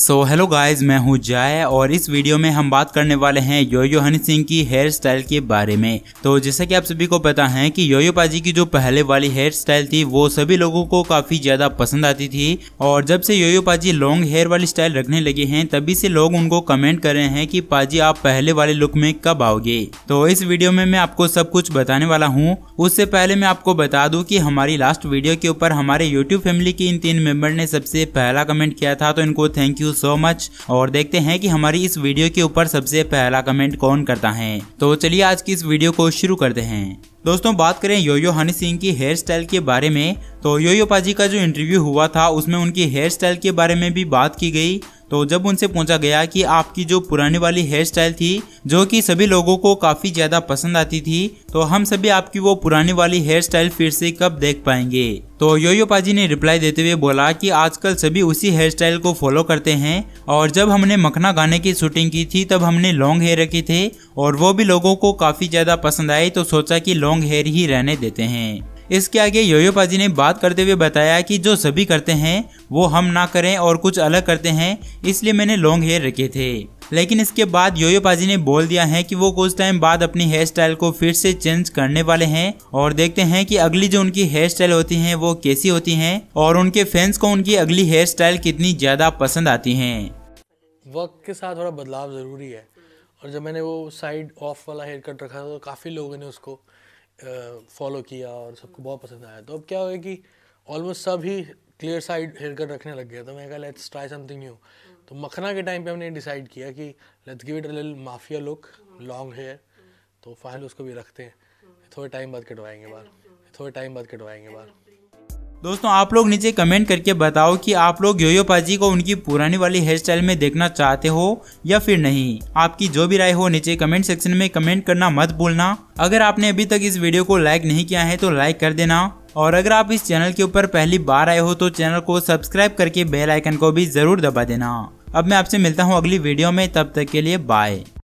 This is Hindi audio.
सो हेलो गाइस मैं हूं जाय और इस वीडियो में हम बात करने वाले हैं योयो हनी सिंह की हेयर स्टाइल के बारे में तो जैसा कि आप सभी को पता है कि योयो पाजी की जो पहले वाली हेयर स्टाइल थी वो सभी लोगों को काफी ज्यादा पसंद आती थी और जब से योयो पाजी लॉन्ग हेयर वाली स्टाइल रखने लगे हैं तभी से लोग उनको कमेंट कर रहे हैं की पाजी आप पहले वाले लुक में कब आओगे तो इस वीडियो में मैं आपको सब कुछ बताने वाला हूँ उससे पहले मैं आपको बता दूँ की हमारी लास्ट वीडियो के ऊपर हमारे यूट्यूब फैमिली की इन तीन मेंबर ने सबसे पहला कमेंट किया था तो इनको thank you you so much और देखते हैं कि हमारी इस वीडियो के ऊपर सबसे पहला कमेंट कौन करता है तो चलिए आज की इस वीडियो को शुरू करते हैं दोस्तों बात करें योयो हनी सिंह की हेयर स्टाइल के बारे में तो योयो पाजी का जो इंटरव्यू हुआ था उसमें उनकी हेयर स्टाइल के बारे में भी बात की गई तो जब उनसे पूछा गया कि आपकी जो पुरानी वाली हेयर स्टाइल थी जो कि सभी लोगों को काफी ज्यादा पसंद आती थी तो हम सभी आपकी वो पुरानी वाली हेयर स्टाइल फिर से कब देख पाएंगे तो योयो पाजी ने रिप्लाई देते हुए बोला कि आजकल सभी उसी हेयर स्टाइल को फॉलो करते हैं और जब हमने मखना गाने की शूटिंग की थी तब हमने लॉन्ग हेयर रखे थे और वो भी लोगों को काफी ज्यादा पसंद आई तो सोचा कि लॉन्ग हेयर ही रहने देते हैं इसके आगे योयो पाजी ने बात करते हुए बताया कि जो सभी करते हैं वो हम ना करें और कुछ अलग करते हैं इसलिए मैंने लॉन्ग हेयर रखे थे लेकिन इसके बाद योयो पाजी ने बोल दिया है कि वो कुछ टाइम बाद अपनी हेयर स्टाइल को फिर से चेंज करने वाले हैं और देखते हैं कि अगली जो उनकी हेयर स्टाइल होती है वो कैसी होती है और उनके फैंस को उनकी अगली हेयर स्टाइल कितनी ज्यादा पसंद आती है वक्त के साथ थोड़ा बदलाव जरूरी है और जब मैंने वो साइड ऑफ वाला हेयर कट रखा था तो काफ़ी लोगों ने उसको फॉलो किया और सबको बहुत पसंद आया तो अब क्या हुआ कि ऑलमोस्ट सब ही क्लियर साइड हेयर कट रखने लग गया तो मैं कहा लेट्स ट्राई समथिंग न्यू तो मखना के टाइम पे हमने डिसाइड किया कि let's give it a little mafia look long hair तो फाइनल उसको भी रखते हैं थोड़े टाइम बाद कटवाएंगे बाल थोड़े टाइम बाद कटवाएंगे बाल दोस्तों आप लोग नीचे कमेंट करके बताओ कि आप लोग योयो पाजी को उनकी पुरानी वाली हेयर स्टाइल में देखना चाहते हो या फिर नहीं आपकी जो भी राय हो नीचे कमेंट सेक्शन में कमेंट करना मत भूलना अगर आपने अभी तक इस वीडियो को लाइक नहीं किया है तो लाइक कर देना और अगर आप इस चैनल के ऊपर पहली बार आए हो तो चैनल को सब्सक्राइब करके बेल आइकन को भी जरूर दबा देना अब मैं आपसे मिलता हूँ अगली वीडियो में तब तक के लिए बाय